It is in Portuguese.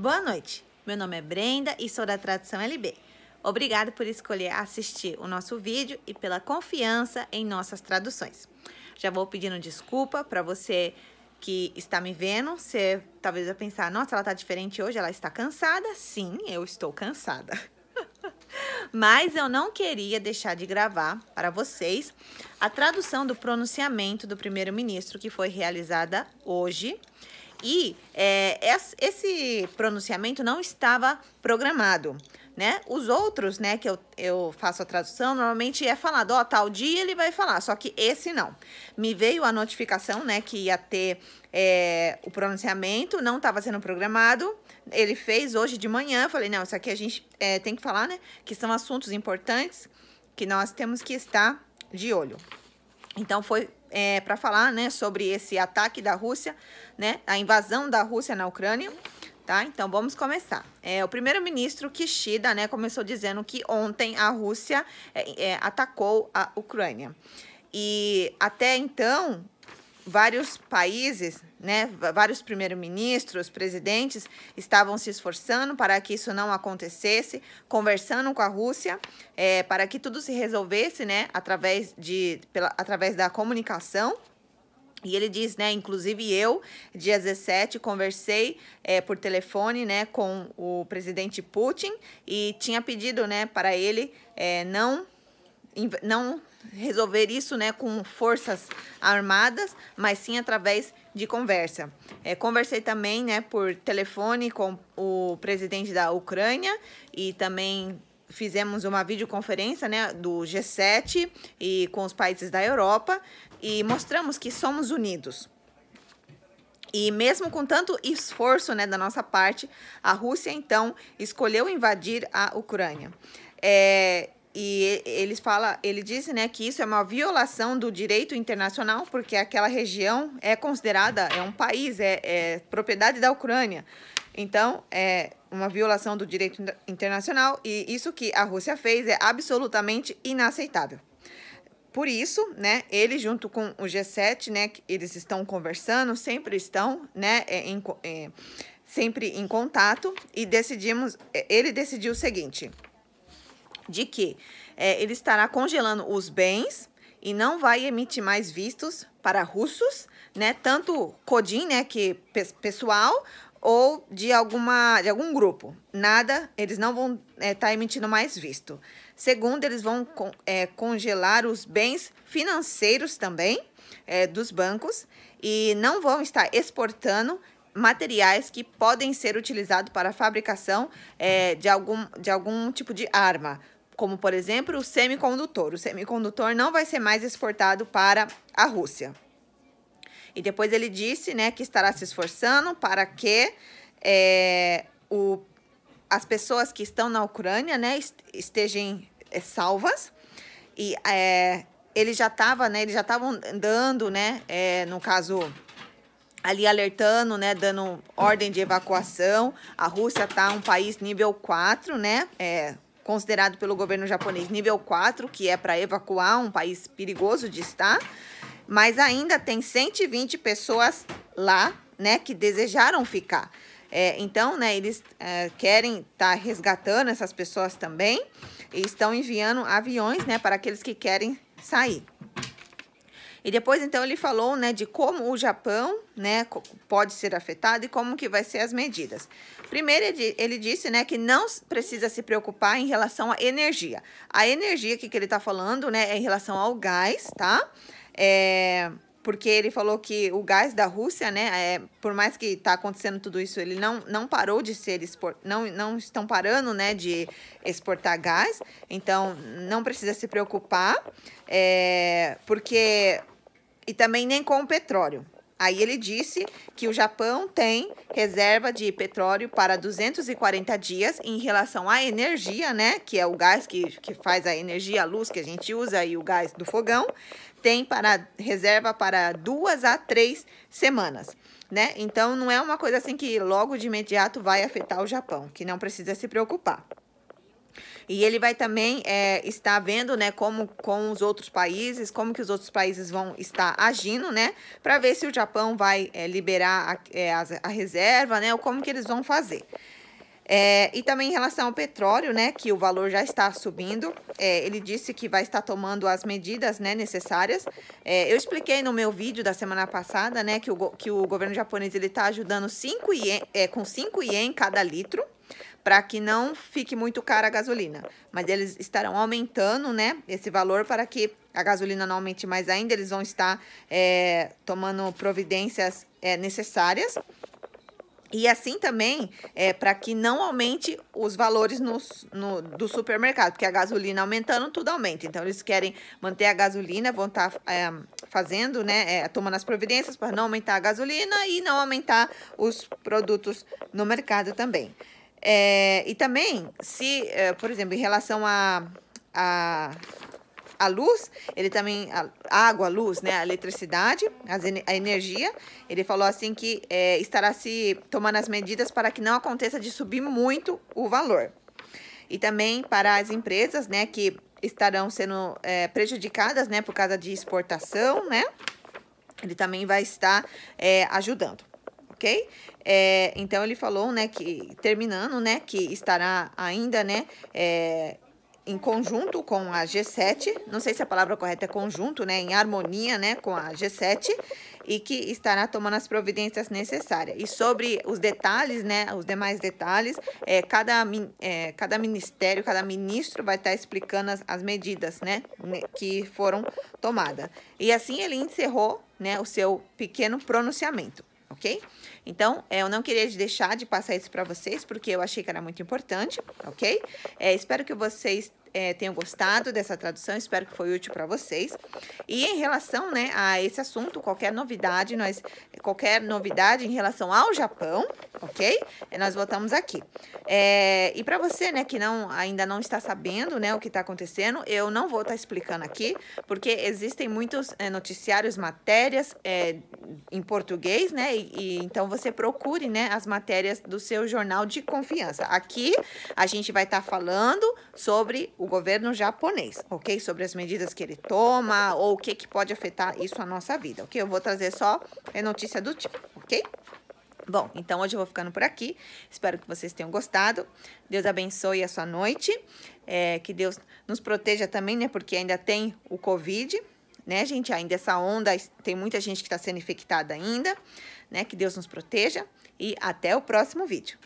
Boa noite, meu nome é Brenda e sou da Tradução LB. Obrigado por escolher assistir o nosso vídeo e pela confiança em nossas traduções. Já vou pedindo desculpa para você que está me vendo, você talvez vai pensar, nossa, ela está diferente hoje, ela está cansada. Sim, eu estou cansada. Mas eu não queria deixar de gravar para vocês a tradução do pronunciamento do primeiro-ministro que foi realizada hoje e é, esse pronunciamento não estava programado. Né? Os outros, né, que eu, eu faço a tradução, normalmente é falado, ó, tal dia ele vai falar, só que esse não. Me veio a notificação, né, que ia ter é, o pronunciamento, não estava sendo programado, ele fez hoje de manhã, eu falei, não, isso aqui a gente é, tem que falar, né, que são assuntos importantes que nós temos que estar de olho. Então foi é, para falar, né, sobre esse ataque da Rússia, né, a invasão da Rússia na Ucrânia. Tá? Então vamos começar. É, o primeiro-ministro Kishida né, começou dizendo que ontem a Rússia é, é, atacou a Ucrânia. E até então, vários países, né, vários primeiros-ministros, presidentes, estavam se esforçando para que isso não acontecesse, conversando com a Rússia é, para que tudo se resolvesse né, através, de, pela, através da comunicação. E ele diz, né, inclusive eu, dia 17, conversei é, por telefone, né, com o presidente Putin e tinha pedido, né, para ele é, não não resolver isso né, com forças armadas, mas sim através de conversa. É, conversei também né, por telefone com o presidente da Ucrânia e também fizemos uma videoconferência né, do G7 e com os países da Europa e mostramos que somos unidos. E mesmo com tanto esforço né, da nossa parte, a Rússia então escolheu invadir a Ucrânia. É, e eles fala, ele disse, né, que isso é uma violação do direito internacional, porque aquela região é considerada é um país, é, é propriedade da Ucrânia. Então, é uma violação do direito internacional e isso que a Rússia fez é absolutamente inaceitável. Por isso, né, ele junto com o G7, né, eles estão conversando, sempre estão, né, é, em, é, sempre em contato e decidimos, é, ele decidiu o seguinte de que é, ele estará congelando os bens e não vai emitir mais vistos para russos, né? Tanto CODIN, né, que pessoal, ou de alguma de algum grupo. Nada, eles não vão estar é, tá emitindo mais visto. Segundo, eles vão con é, congelar os bens financeiros também é, dos bancos e não vão estar exportando materiais que podem ser utilizados para a fabricação é, de, algum, de algum tipo de arma, como por exemplo o semicondutor. O semicondutor não vai ser mais exportado para a Rússia. E depois ele disse né, que estará se esforçando para que é, o, as pessoas que estão na Ucrânia né, estejam é, salvas. E é, ele já estava, né, ele já estavam andando, né, é, no caso ali alertando, né, dando ordem de evacuação. A Rússia está um país nível 4, né? É, considerado pelo governo japonês nível 4, que é para evacuar um país perigoso de estar, mas ainda tem 120 pessoas lá, né, que desejaram ficar. É, então, né, eles é, querem estar tá resgatando essas pessoas também e estão enviando aviões, né, para aqueles que querem sair. E depois, então, ele falou, né, de como o Japão, né, pode ser afetado e como que vai ser as medidas. Primeiro, ele disse, né, que não precisa se preocupar em relação à energia. A energia que, que ele está falando, né, é em relação ao gás, tá? É porque ele falou que o gás da Rússia, né, é, por mais que está acontecendo tudo isso, ele não, não parou de ser exportado, não, não estão parando, né, de exportar gás. Então, não precisa se preocupar, é, porque e também nem com o petróleo. Aí ele disse que o Japão tem reserva de petróleo para 240 dias em relação à energia, né? Que é o gás que, que faz a energia, a luz que a gente usa e o gás do fogão. Tem para reserva para duas a três semanas, né? Então não é uma coisa assim que logo de imediato vai afetar o Japão, que não precisa se preocupar. E ele vai também é, estar vendo, né, como com os outros países, como que os outros países vão estar agindo, né, para ver se o Japão vai é, liberar a, é, a, reserva, né, ou como que eles vão fazer. É, e também em relação ao petróleo, né, que o valor já está subindo, é, ele disse que vai estar tomando as medidas né, necessárias. É, eu expliquei no meu vídeo da semana passada, né, que o, que o governo japonês ele está ajudando cinco ien, com 5 ien cada litro, para que não fique muito cara a gasolina. Mas eles estarão aumentando, né, esse valor para que a gasolina não aumente mais ainda. Eles vão estar é, tomando providências é, necessárias. E assim também, é, para que não aumente os valores no, do supermercado, porque a gasolina aumentando, tudo aumenta. Então, eles querem manter a gasolina, vão estar tá, é, fazendo, né, é, tomando as providências para não aumentar a gasolina e não aumentar os produtos no mercado também. É, e também, se, é, por exemplo, em relação a, a, a luz, ele também, a água, luz, né, a eletricidade, a energia, ele falou assim que é, estará se tomando as medidas para que não aconteça de subir muito o valor. E também para as empresas, né, que estarão sendo é, prejudicadas, né, por causa de exportação, né, ele também vai estar é, ajudando ok? É, então ele falou, né, que terminando, né, que estará ainda, né, é, em conjunto com a G7, não sei se a palavra correta é conjunto, né, em harmonia, né, com a G7 e que estará tomando as providências necessárias. E sobre os detalhes, né, os demais detalhes, é, cada, é, cada ministério, cada ministro vai estar explicando as, as medidas, né, que foram tomadas. E assim ele encerrou, né, o seu pequeno pronunciamento ok? Então, é, eu não queria deixar de passar isso para vocês, porque eu achei que era muito importante, ok? É, espero que vocês é, tenham gostado dessa tradução, espero que foi útil para vocês. E em relação né, a esse assunto, qualquer novidade, nós, qualquer novidade em relação ao Japão, ok? É, nós voltamos aqui. É, e para você né, que não, ainda não está sabendo né, o que está acontecendo, eu não vou estar tá explicando aqui, porque existem muitos é, noticiários, matérias é, em português, né? E, e, então você procure né, as matérias do seu jornal de confiança. Aqui a gente vai estar tá falando sobre o governo japonês, ok? Sobre as medidas que ele toma ou o que, que pode afetar isso à nossa vida, ok? Eu vou trazer só é notícia do tipo, ok? Bom, então hoje eu vou ficando por aqui. Espero que vocês tenham gostado. Deus abençoe a sua noite. É, que Deus nos proteja também, né? Porque ainda tem o Covid, né, gente? Ainda essa onda, tem muita gente que está sendo infectada ainda, né? Que Deus nos proteja. E até o próximo vídeo.